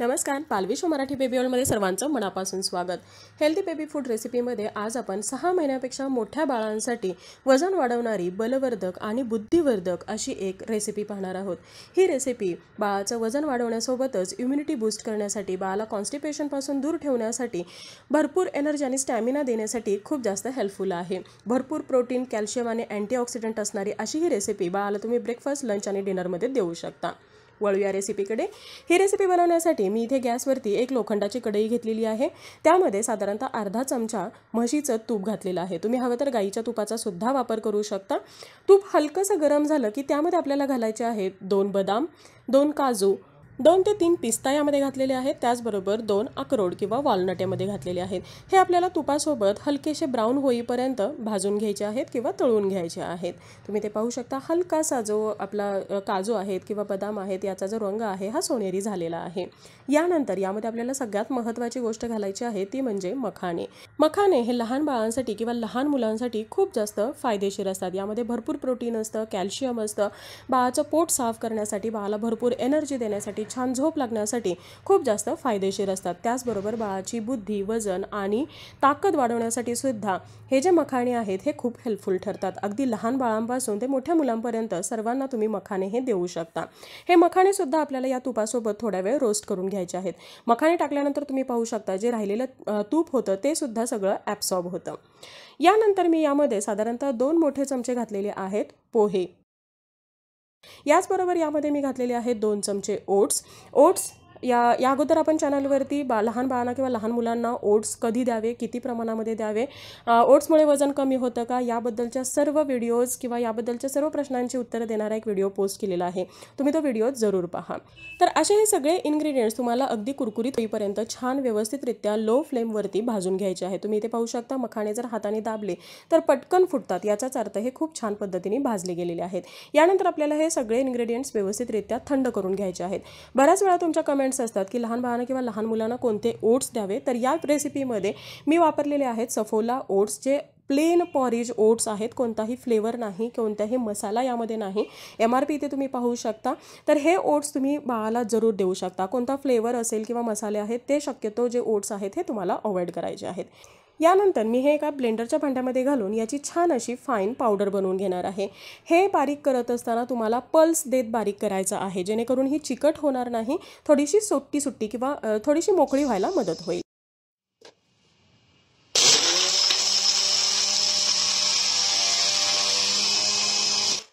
नमस्कार show Marathi baby ऑलमध्ये सर्वांचं मनापासून स्वागत हेल्दी बेबी फूड रेसिपीमध्ये आज आपण सहा महिन्यापेक्षा मोठ्या बाळांसाठी वजन वाढवणारी बलवर्धक आणि बुद्धिवर्धक अशी एक रेसिपी पाहणार आहोत ही रेसिपी बाळाचं वजन वाढवण्यासोबतच इम्युनिटी बूस्ट करण्यासाठी बाळाला कॉन्स्टिपेशनपासून दूर ठेवण्यासाठी भरपूर एनर्जी आणि स्टॅमिना देण्यासाठी खूप जास्त हेल्पफुल आहे भरपूर प्रोटीन कॅल्शियम आणि अँटीऑक्सिडंट असणारी अशी ही रेसिपी बाळाला तुम्ही ब्रेकफास्ट लंच आणि डिनरमध्ये देऊ शकता वळू या रेसिपीकडे ही रेसिपी बनवण्यासाठी मी इथे गॅसवरती एक लोखंडाची कढई घेतलेली आहे त्यामध्ये साधारणतः अर्धा चमचा म्हशीचं तूप घातलेलं आहे तुम्ही हवं तर गाईच्या तुपाचा सुद्धा वापर करू शकता तूप हलकंसं गरम झालं की त्यामध्ये आपल्याला घालायचे आहेत दोन बदाम दोन काजू दोन ते तीन पिस्ता यामध्ये घातलेले आहेत त्याचबरोबर दोन अक्रोड किंवा वॉलनट यामध्ये घातलेले आहेत हे आपल्याला तुपासोबत हलकेसे ब्राऊन होईपर्यंत भाजून घ्यायचे आहेत किंवा तळून घ्यायचे आहेत तुम्ही ते पाहू शकता हलकासा जो आपला काजू आहेत किंवा बदाम आहेत याचा जो रंग आहे हा सोनेरी झालेला आहे यानंतर यामध्ये आपल्याला सगळ्यात महत्त्वाची गोष्ट घालायची आहे ती म्हणजे मखाणे मखाणे हे लहान बाळांसाठी किंवा लहान मुलांसाठी खूप जास्त फायदेशीर असतात यामध्ये भरपूर प्रोटीन असतं कॅल्शियम असतं बाळाचं पोट साफ करण्यासाठी बाळाला भरपूर एनर्जी देण्यासाठी छान झोप लागण्यासाठी खूप जास्त फायदेशीर असतात त्याचबरोबर बाळाची बुद्धी वजन आणि ताकद वाढवण्यासाठी सुद्धा हे जे मखाणे आहेत हे खूप हेल्पफुल ठरतात अगदी लहान बाळांपासून ते मोठ्या मुलांपर्यंत सर्वांना तुम्ही मखाणे हे देऊ शकता हे मखाणे सुद्धा आपल्याला या तुपासोबत थोड्या वेळ रोस्ट करून घ्यायचे आहेत मखाणे टाकल्यानंतर तुम्ही पाहू शकता जे राहिलेलं तूप होतं ते सुद्धा सगळं ॲब्सॉर्ब होतं यानंतर मी यामध्ये साधारणतः दोन मोठे चमचे घातलेले आहेत पोहे याचबरोबर यामध्ये मी घातलेले आहेत दोन चमचे ओट्स ओट्स या या अगोदर आपण चॅनलवरती बा लहान बाळांना किंवा लहान मुलांना ओट्स कधी द्यावे किती प्रमाणामध्ये द्यावे ओट्समुळे वजन कमी होतं का याबद्दलच्या सर्व व्हिडिओज किंवा याबद्दलच्या सर्व प्रश्नांची उत्तरं देणारा एक व्हिडिओ पोस्ट केलेला आहे तुम्ही तो व्हिडिओ जरूर पहा तर असे हे सगळे इन्ग्रेडियंट्स तुम्हाला अगदी कुरकुरीत होईपर्यंत छान व्यवस्थितरित्या लो फ्लेमवरती भाजून घ्यायचे आहे तुम्ही इथे पाहू शकता मखाणे जर हाताने दाबले तर पटकन फुटतात याचाच अर्थ हे खूप छान पद्धतीने भाजले गेलेले आहेत यानंतर आपल्याला हे सगळे इन्ग्रेडियंट्स व्यवस्थितरित्या थंड करून घ्यायचे आहेत बऱ्याच वेळा तुमच्या कमेंट असतात की लहान बाळांना किंवा लहान मुलांना कोणते ओट्स द्यावे तर या रेसिपीमध्ये मी वापरलेले आहेत सफोला ओट्स जे प्लेन पॉरिज ओट्स आहेत कोणताही फ्लेवर नाही कोणताही मसाला यामध्ये नाही एम आर पी इथे तुम्ही पाहू शकता तर हे ओट्स तुम्ही बाळाला जरूर देऊ शकता कोणता फ्लेवर असेल किंवा मसाले आहेत ते शक्यतो जे ओट्स आहेत हे तुम्हाला अवॉइड करायचे आहेत यानंतर मी हे एका ब्लेंडरच्या भांड्यामध्ये घालून याची छान अशी फाईन पावडर बनवून घेणार आहे हे बारीक करत असताना तुम्हाला पल्स देत बारीक करायचं आहे जेणेकरून ही चिकट होणार नाही थोडीशी सुट्टी सुट्टी किंवा थोडीशी मोकळी व्हायला मदत होईल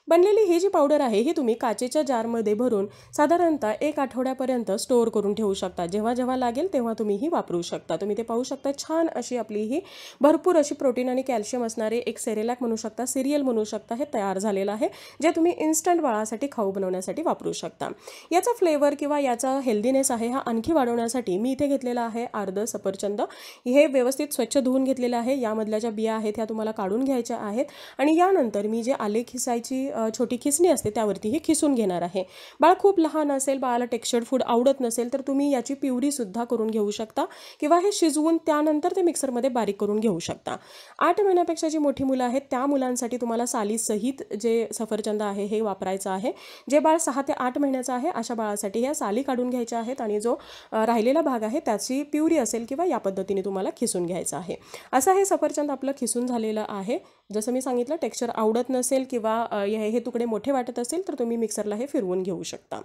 बनलेली ही जी पावडर आहे ही तुम्ही काचेच्या जारमध्ये भरून साधारणतः एक आठवड्यापर्यंत स्टोअर करून ठेवू शकता जेव्हा जेव्हा लागेल तेव्हा तुम्ही ही वापरू शकता तुम्ही ते पाहू शकता छान अशी आपली ही भरपूर अशी प्रोटीन आणि कॅल्शियम असणारे एक सेरेलॅक म्हणू शकता सिरियल म्हणू शकता हे तयार झालेलं आहे जे तुम्ही इन्स्टंट बाळासाठी खाऊ बनवण्यासाठी वापरू शकता याचा फ्लेवर किंवा याचा हेल्दीनेस आहे हा आणखी वाढवण्यासाठी मी इथे घेतलेला आहे अर्ध सफरचंद हे व्यवस्थित स्वच्छ धुवून घेतलेलं आहे यामधल्या ज्या बिया आहेत ह्या तुम्हाला काढून घ्यायच्या आहेत आणि यानंतर मी जे आले खिसायची छोटी खिसणी असते त्यावरती हे खिसून घेणार आहे बाळ खूप लहान असेल बाळाला टेक्स्चर्ड फूड आवडत नसेल तर तुम्ही याची सुद्धा करून घेऊ शकता किंवा हे शिजवून त्यानंतर ते मिक्सरमध्ये बारीक करून घेऊ शकता आठ महिन्यापेक्षा जी मोठी मुलं आहेत त्या मुलांसाठी तुम्हाला सालीसहित जे सफरचंद आहे हे वापरायचं आहे जे बाळ सहा ते आठ महिन्याचं आहे अशा बाळासाठी ह्या साली काढून घ्यायच्या आहेत आणि जो राहिलेला भाग आहे त्याची प्युरी असेल किंवा या पद्धतीने तुम्हाला खिसून घ्यायचं आहे असं हे सफरचंद आपलं खिसून झालेलं आहे जसं मी सांगितलं टेक्स्चर आवडत नसेल किंवा हे तुकडे मोठे वाटत असेल तर तुम्ही मिक्सरला हे फिरवून घेऊ शकता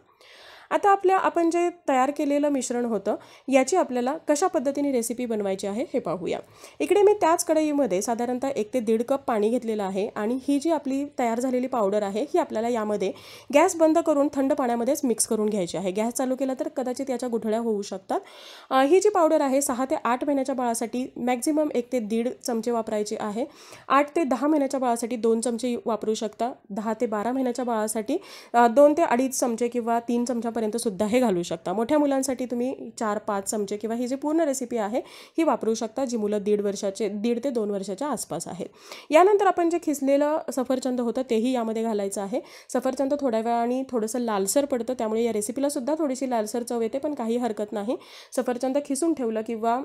आता आपल्या आपण जे तयार केलेलं मिश्रण होतं याची आपल्याला कशा पद्धतीने रेसिपी बनवायची आहे हे पाहूया इकडे मी त्याच कढईमध्ये साधारणतः एक ते दीड कप पाणी घेतलेलं आहे आणि ही जी आपली तयार झालेली पावडर आहे ही आपल्याला यामध्ये गॅस बंद करून थंड पाण्यामध्येच मिक्स करून घ्यायची आहे गॅस चालू केला तर कदाचित याच्या गुठळ्या होऊ शकतात ही जी पावडर आहे सहा ते आठ महिन्याच्या बाळासाठी मॅक्झिमम एक ते दीड चमचे वापरायचे आहे आठ ते दहा महिन्याच्या बाळासाठी दोन चमचे वापरू शकता दहा ते बारा महिन्याच्या बाळासाठी दोन ते अडीच चमचे किंवा तीन चमच्या सुद्धा हे घालू शकता मोठ्या मुलांसाठी तुम्ही चार पाच चमचे किंवा ही जी पूर्ण रेसिपी आहे ही वापरू शकता जी मुलं दीड वर्षाचे दीड ते दोन वर्षाच्या आसपास आहेत यानंतर आपण जे खिसलेलं सफरचंद होतं तेही यामध्ये घालायचं आहे सफरचंद थोड्या वेळाने थोडंसं लालसर पडतं त्यामुळे या रेसिपीला सुद्धा थोडीशी लालसर चव येते पण काही हरकत नाही सफरचंद खिसून ठेवलं किंवा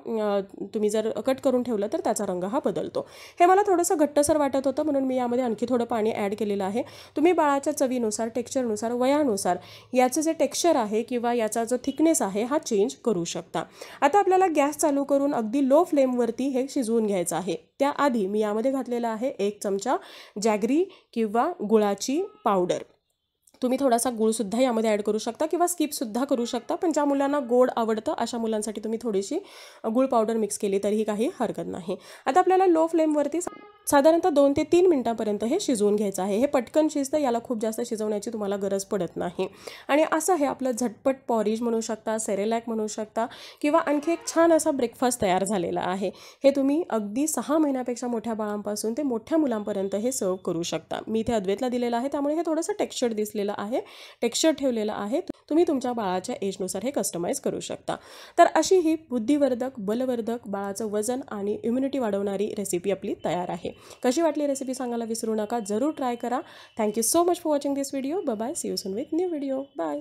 तुम्ही जर कट करून ठेवलं तर त्याचा रंग हा बदलतो हे मला थोडंसं घट्टसर वाटत होतं म्हणून मी यामध्ये आणखी थोडं पाणी ॲड केलेलं आहे तुम्ही बाळाच्या चवीनुसार टेक्स्चरनुसार वयानुसार याचं जे टेक्स्चर टेक्स्चर आहे किंवा याचा जो थिकनेस आहे हा चेंज करू शकता आता आपल्याला गॅस चालू करून अगदी लो फ्लेमवरती हे शिजवून घ्यायचं आहे त्याआधी मी यामध्ये घातलेला आहे एक चमचा जॅगरी किंवा गुळाची पावडर तुम्ही थोडासा गुळसुद्धा यामध्ये ॲड करू शकता किंवा स्किपसुद्धा करू शकता पण ज्या मुलांना गोड आवडतं अशा मुलांसाठी तुम्ही थोडीशी गुळ पावडर मिक्स केली तरीही काही हरकत नाही आता आपल्याला लो फ्लेमवरती साधारणतः दोन ते तीन मिनटांपर्यंत हे शिजवून घ्यायचं आहे हे पटकन शिजतं याला खूप जास्त शिजवण्याची तुम्हाला गरज पडत नाही आणि असं हे आपलं झटपट पॉरिज म्हणू शकता सेरेलॅक म्हणू शकता किंवा आणखी एक छान असा ब्रेकफास्ट तयार झालेला आहे हे तुम्ही अगदी सहा महिन्यापेक्षा मोठ्या बाळांपासून ते मोठ्या मुलांपर्यंत हे सर्व करू शकता मी इथे अद्वेतला दिलेलं आहे त्यामुळे हे थोडंसं टेक्स्चर दिसलेलं आहे टेक्स्चर ठेवलेलं आहे तुम्ही तुमच्या बाळाच्या एजनुसार हे कस्टमाइज करू शकता तर अशी ही बुद्धिवर्धक बलवर्धक बाळाचं वजन आणि इम्युनिटी वाढवणारी रेसिपी आपली तयार आहे कशी वाटली रेसिपी सांगायला विसरू नका जरूर ट्राय करा thank you so much for watching this video bye see you soon with new video bye